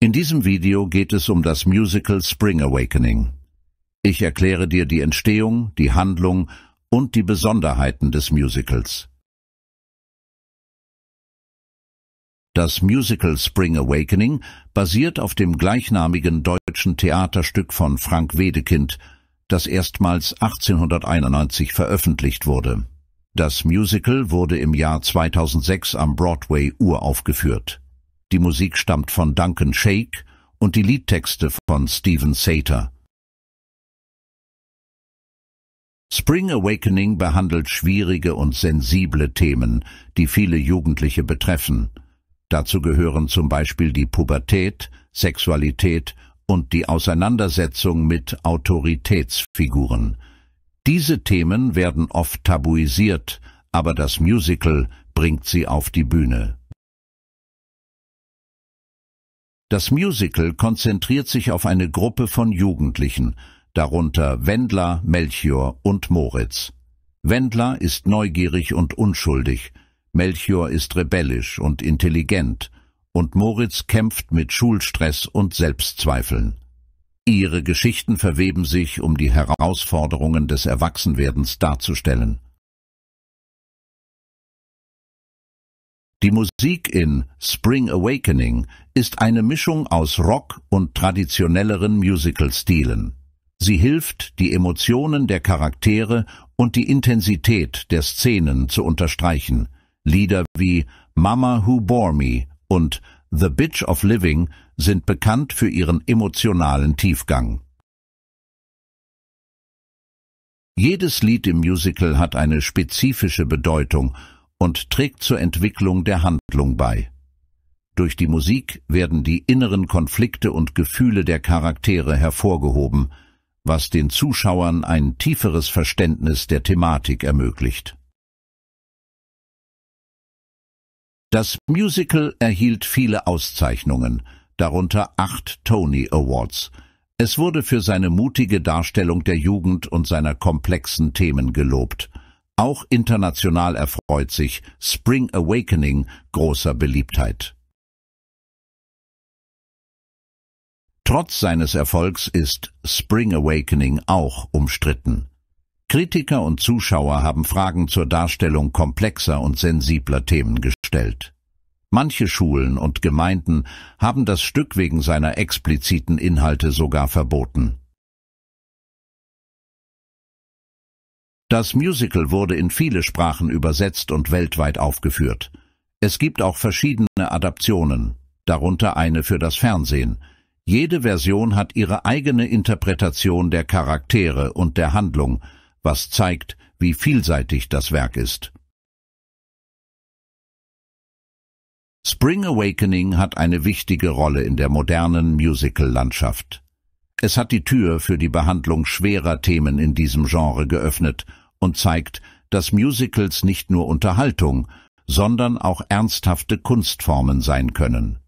In diesem Video geht es um das Musical Spring Awakening. Ich erkläre dir die Entstehung, die Handlung und die Besonderheiten des Musicals. Das Musical Spring Awakening basiert auf dem gleichnamigen deutschen Theaterstück von Frank Wedekind, das erstmals 1891 veröffentlicht wurde. Das Musical wurde im Jahr 2006 am Broadway uraufgeführt. Die Musik stammt von Duncan Shake und die Liedtexte von Steven Sater. Spring Awakening behandelt schwierige und sensible Themen, die viele Jugendliche betreffen. Dazu gehören zum Beispiel die Pubertät, Sexualität und die Auseinandersetzung mit Autoritätsfiguren. Diese Themen werden oft tabuisiert, aber das Musical bringt sie auf die Bühne. Das Musical konzentriert sich auf eine Gruppe von Jugendlichen, darunter Wendler, Melchior und Moritz. Wendler ist neugierig und unschuldig, Melchior ist rebellisch und intelligent, und Moritz kämpft mit Schulstress und Selbstzweifeln. Ihre Geschichten verweben sich, um die Herausforderungen des Erwachsenwerdens darzustellen. Die Musik in Spring Awakening ist eine Mischung aus Rock und traditionelleren Musical-Stilen. Sie hilft, die Emotionen der Charaktere und die Intensität der Szenen zu unterstreichen. Lieder wie Mama Who Bore Me und The Bitch of Living sind bekannt für ihren emotionalen Tiefgang. Jedes Lied im Musical hat eine spezifische Bedeutung und trägt zur Entwicklung der Handlung bei. Durch die Musik werden die inneren Konflikte und Gefühle der Charaktere hervorgehoben, was den Zuschauern ein tieferes Verständnis der Thematik ermöglicht. Das Musical erhielt viele Auszeichnungen, darunter acht Tony Awards. Es wurde für seine mutige Darstellung der Jugend und seiner komplexen Themen gelobt. Auch international erfreut sich Spring Awakening großer Beliebtheit. Trotz seines Erfolgs ist Spring Awakening auch umstritten. Kritiker und Zuschauer haben Fragen zur Darstellung komplexer und sensibler Themen gestellt. Manche Schulen und Gemeinden haben das Stück wegen seiner expliziten Inhalte sogar verboten. Das Musical wurde in viele Sprachen übersetzt und weltweit aufgeführt. Es gibt auch verschiedene Adaptionen, darunter eine für das Fernsehen. Jede Version hat ihre eigene Interpretation der Charaktere und der Handlung, was zeigt, wie vielseitig das Werk ist. Spring Awakening hat eine wichtige Rolle in der modernen Musical-Landschaft. Es hat die Tür für die Behandlung schwerer Themen in diesem Genre geöffnet und zeigt, dass Musicals nicht nur Unterhaltung, sondern auch ernsthafte Kunstformen sein können.